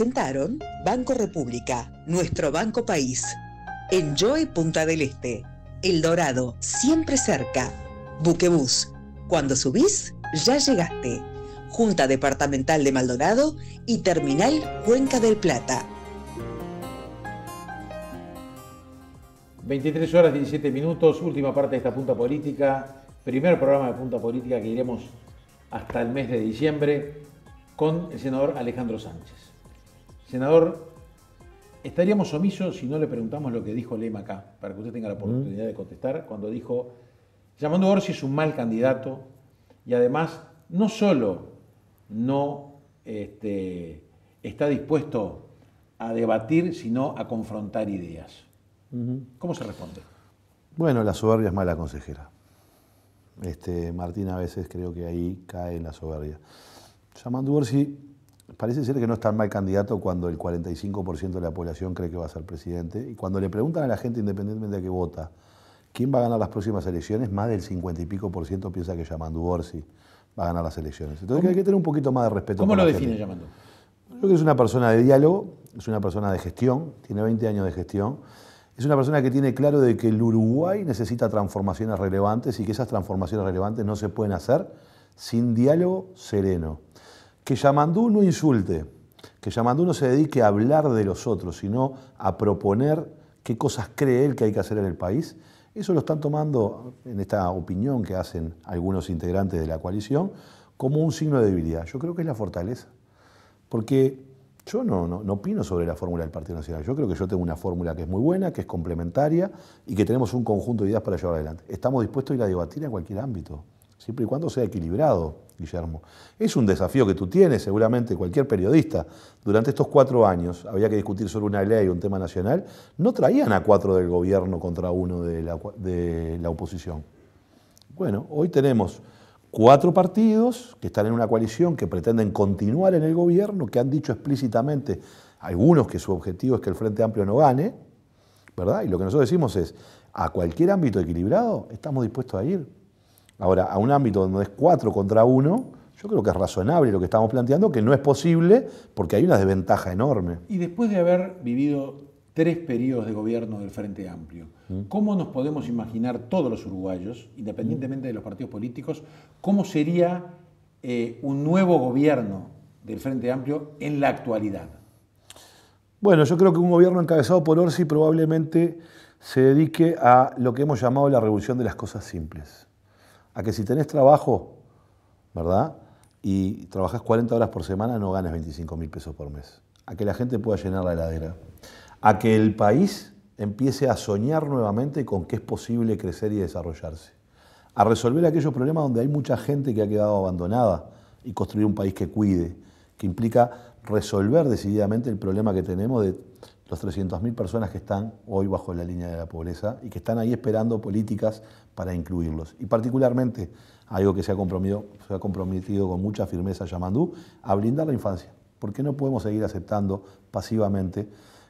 Presentaron Banco República, nuestro Banco País. Enjoy Punta del Este. El Dorado, siempre cerca. Buquebús. Cuando subís, ya llegaste. Junta Departamental de Maldonado y Terminal Cuenca del Plata. 23 horas 17 minutos, última parte de esta punta política, primer programa de punta política que iremos hasta el mes de diciembre con el senador Alejandro Sánchez. Senador, estaríamos omisos si no le preguntamos lo que dijo Lema acá, para que usted tenga la oportunidad de contestar, cuando dijo, llamando Orsi es un mal candidato y además no solo no este, está dispuesto a debatir, sino a confrontar ideas. ¿Cómo se responde? Bueno, la soberbia es mala consejera. Este, Martín a veces creo que ahí cae en la soberbia. Llamando Orsi parece ser que no es tan mal candidato cuando el 45% de la población cree que va a ser presidente. Y cuando le preguntan a la gente, independientemente de qué vota, quién va a ganar las próximas elecciones, más del 50 y pico por ciento piensa que Yamandu Orsi va a ganar las elecciones. Entonces hay que tener un poquito más de respeto. ¿Cómo lo define Yamandu? creo que es una persona de diálogo, es una persona de gestión, tiene 20 años de gestión. Es una persona que tiene claro de que el Uruguay necesita transformaciones relevantes y que esas transformaciones relevantes no se pueden hacer sin diálogo sereno que Yamandú no insulte, que Yamandú no se dedique a hablar de los otros, sino a proponer qué cosas cree él que hay que hacer en el país. Eso lo están tomando, en esta opinión que hacen algunos integrantes de la coalición, como un signo de debilidad. Yo creo que es la fortaleza. Porque yo no, no, opino sobre la fórmula del Partido Nacional. Yo creo que yo tengo una fórmula que es muy buena, que es complementaria y que tenemos un conjunto de ideas para llevar adelante. Estamos dispuestos a ir a debatir en cualquier ámbito siempre y cuando sea equilibrado, Guillermo. Es un desafío que tú tienes, seguramente cualquier periodista. Durante estos cuatro años había que discutir sobre una ley, un tema nacional. No traían a cuatro del gobierno contra uno de la, de la oposición. Bueno, hoy tenemos cuatro partidos que están en una coalición, que pretenden continuar en el gobierno, que han dicho explícitamente algunos que su objetivo es que el Frente Amplio no gane, ¿verdad? Y lo que nosotros decimos es, a cualquier ámbito equilibrado estamos dispuestos a ir, Ahora, a un ámbito donde es cuatro contra uno, yo creo que es razonable lo que estamos planteando, que no es posible porque hay una desventaja enorme. Y después de haber vivido tres periodos de gobierno del Frente Amplio, mm. ¿cómo nos podemos imaginar todos los uruguayos, independientemente de los partidos políticos, cómo sería eh, un nuevo gobierno del Frente Amplio en la actualidad? Bueno, yo creo que un gobierno encabezado por Orsi probablemente se dedique a lo que hemos llamado la revolución de las cosas simples a que si tenés trabajo, ¿verdad? Y trabajás 40 horas por semana, no ganas 25 mil pesos por mes. A que la gente pueda llenar la heladera. A que el país empiece a soñar nuevamente con que es posible crecer y desarrollarse. A resolver aquellos problemas donde hay mucha gente que ha quedado abandonada y construir un país que cuide, que implica resolver decididamente el problema que tenemos de los 300.000 personas que están hoy bajo la línea de la pobreza y que están ahí esperando políticas para incluirlos. Y particularmente algo que se ha comprometido, con mucha firmeza Yamandú, a blindar la infancia, porque no podemos seguir aceptando pasivamente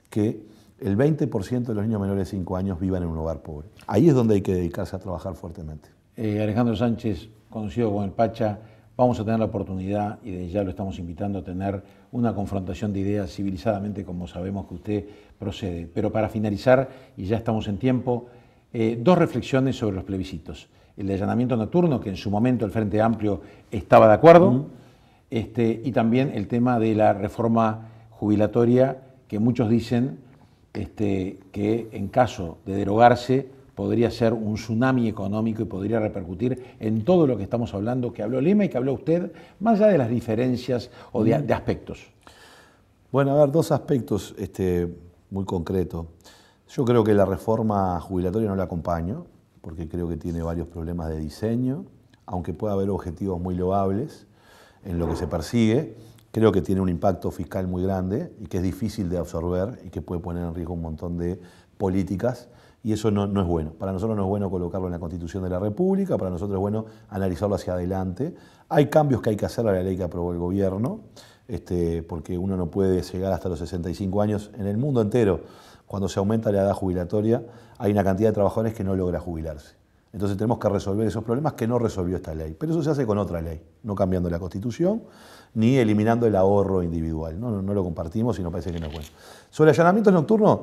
que el 20% de los niños menores de 5 años vivan en un hogar pobre. Ahí es donde hay que dedicarse a trabajar fuertemente. Eh, Alejandro Sánchez, conocido con el Pacha, vamos a tener la oportunidad, y ya lo estamos invitando a tener una confrontación de ideas civilizadamente como sabemos que usted procede. Pero para finalizar, y ya estamos en tiempo, eh, dos reflexiones sobre los plebiscitos. El allanamiento nocturno, que en su momento el Frente Amplio estaba de acuerdo, este, y también el tema de la reforma jubilatoria, que muchos dicen este, que en caso de derogarse, podría ser un tsunami económico y podría repercutir en todo lo que estamos hablando, que habló Lima y que habló usted, más allá de las diferencias o de, aspectos. Bueno, a ver, dos aspectos este, muy concretos. Yo creo que la reforma jubilatoria no la acompaño, porque creo que tiene varios problemas de diseño, aunque pueda haber objetivos muy loables en lo que se persigue. Creo que tiene un impacto fiscal muy grande y que es difícil de absorber y que puede poner en riesgo un montón de políticas y eso no, es bueno. Para nosotros no es bueno colocarlo en la Constitución de la República, para nosotros es bueno analizarlo hacia adelante. Hay cambios que hay que hacer a la ley que aprobó el gobierno, este, porque uno no puede llegar hasta los 65 años en el mundo entero. Cuando se aumenta la edad jubilatoria, hay una cantidad de trabajadores que no logra jubilarse. Entonces tenemos que resolver esos problemas que no resolvió esta ley. Pero eso se hace con otra ley, no cambiando la constitución ni eliminando el ahorro individual. No, lo compartimos y nos parece que no es bueno. Sobre allanamientos nocturnos,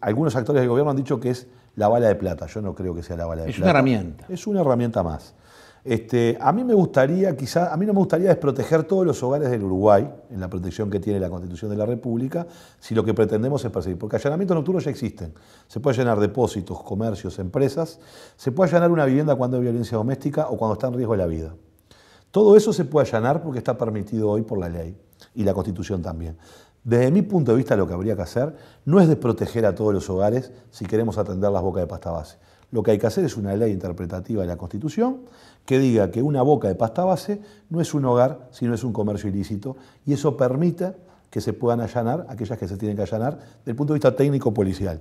algunos actores del gobierno han dicho que es la bala de plata. Yo no creo que sea la bala de plata. Es una herramienta. Es una herramienta más. Este, a mí me gustaría, quizá, a mí no me gustaría desproteger todos los hogares del Uruguay en la protección que tiene la Constitución de la República, si lo que pretendemos es perseguir. Porque allanamientos nocturnos ya existen. Se puede allanar depósitos, comercios, empresas. Se puede allanar una vivienda cuando hay violencia doméstica o cuando está en riesgo la vida. Todo eso se puede allanar porque está permitido hoy por la ley y la Constitución también. Desde mi punto de vista, lo que habría que hacer no es desproteger a todos los hogares si queremos atender las bocas de pasta base lo que hay que hacer es una ley interpretativa de la Constitución que diga que una boca de pasta base no es un hogar, sino es un comercio ilícito, y eso permite que se puedan allanar aquellas que se tienen que allanar desde el punto de vista técnico-policial,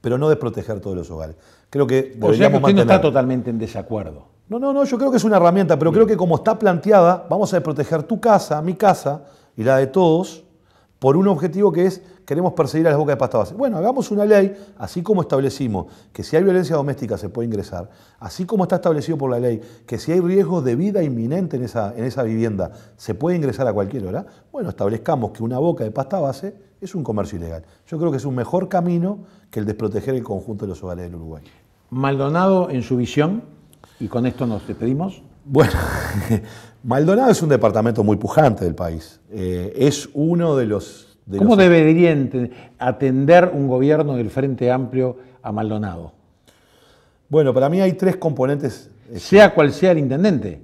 pero no desproteger todos los hogares. Creo que no está totalmente en desacuerdo. No, no, no, yo creo que es una herramienta, pero creo que como está planteada, vamos a desproteger tu casa, mi casa y la de todos, por un objetivo que es queremos perseguir a las bocas de pasta base. Bueno, hagamos una ley, así como establecimos que si hay violencia doméstica se puede ingresar, así como está establecido por la ley que si hay riesgos de vida inminente en esa, en esa vivienda se puede ingresar a cualquier hora, bueno, establezcamos que una boca de pasta base es un comercio ilegal. Yo creo que es un mejor camino que el desproteger el conjunto de los hogares del Uruguay. Maldonado, en su visión, y con esto nos despedimos, bueno, Maldonado es un departamento muy pujante del país. Eh, es uno de los... ¿Cómo debería atender un gobierno del Frente Amplio a Maldonado? Bueno, para mí hay tres componentes. Este, sea cual sea el intendente.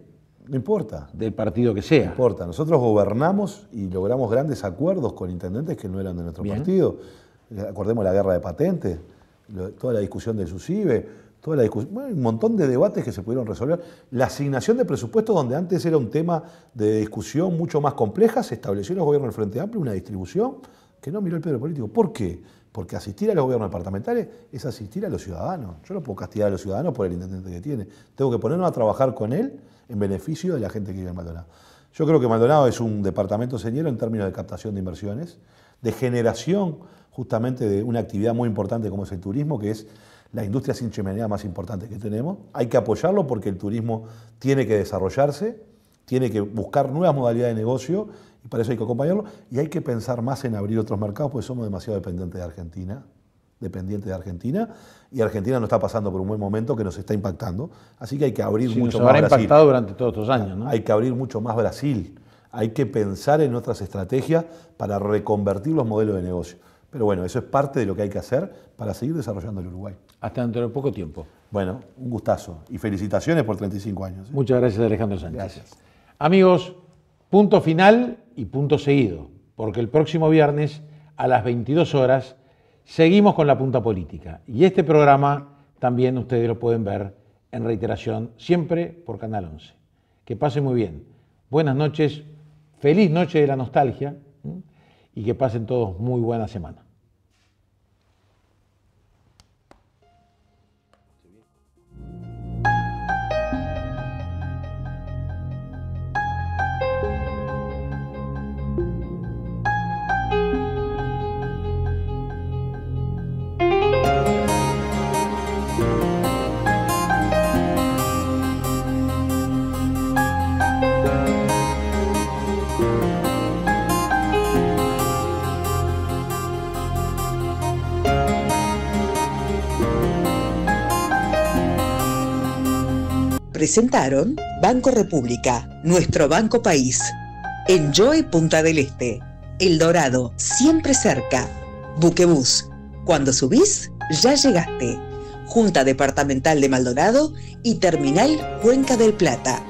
No importa. Del partido que sea. No importa. Nosotros gobernamos y logramos grandes acuerdos con intendentes que no eran de nuestro partido. Acordemos la guerra de patentes, toda la discusión del SUSIBE toda un montón de debates que se pudieron resolver. La asignación de presupuestos, donde antes era un tema de discusión mucho más compleja, se estableció en los gobiernos del Frente Amplio una distribución que no miró el Pedro político. ¿Por qué? Porque asistir a los gobiernos departamentales es asistir a los ciudadanos. Yo no puedo castigar a los ciudadanos por el intendente que tiene. Tengo que ponernos a trabajar con él en beneficio de la gente que vive en Maldonado. Yo creo que Maldonado es un departamento señero en términos de captación de inversiones, de generación justamente de una actividad muy importante como es el turismo, que es la industria sin chimenea más importante que tenemos. Hay que apoyarlo porque el turismo tiene que desarrollarse, tiene que buscar nuevas modalidades de negocio y para eso hay que acompañarlo. Y hay que pensar más en abrir otros mercados porque somos demasiado dependientes de Argentina dependiente de Argentina, y Argentina no está pasando por un buen momento que nos está impactando. Así que hay que abrir mucho nos más habrá Brasil. impactado durante todos estos años, ¿no? Hay que abrir mucho más Brasil. Hay que pensar en otras estrategias para reconvertir los modelos de negocio. Pero bueno, eso es parte de lo que hay que hacer para seguir desarrollando el Uruguay. Hasta dentro de poco tiempo. Bueno, un gustazo. Y felicitaciones por 35 años. ¿eh? Muchas gracias, Alejandro Sánchez. Gracias. Amigos, punto final y punto seguido, porque el próximo viernes a las 22 horas Seguimos con la punta política y este programa también ustedes lo pueden ver en reiteración siempre por Canal 11. Que pasen muy bien. Buenas noches, feliz noche de la nostalgia y que pasen todos muy buenas semanas. presentaron Banco República, nuestro Banco País. Enjoy Punta del Este. El Dorado, siempre cerca. Buquebus, Cuando subís, ya llegaste. Junta Departamental de Maldonado y Terminal Cuenca del Plata.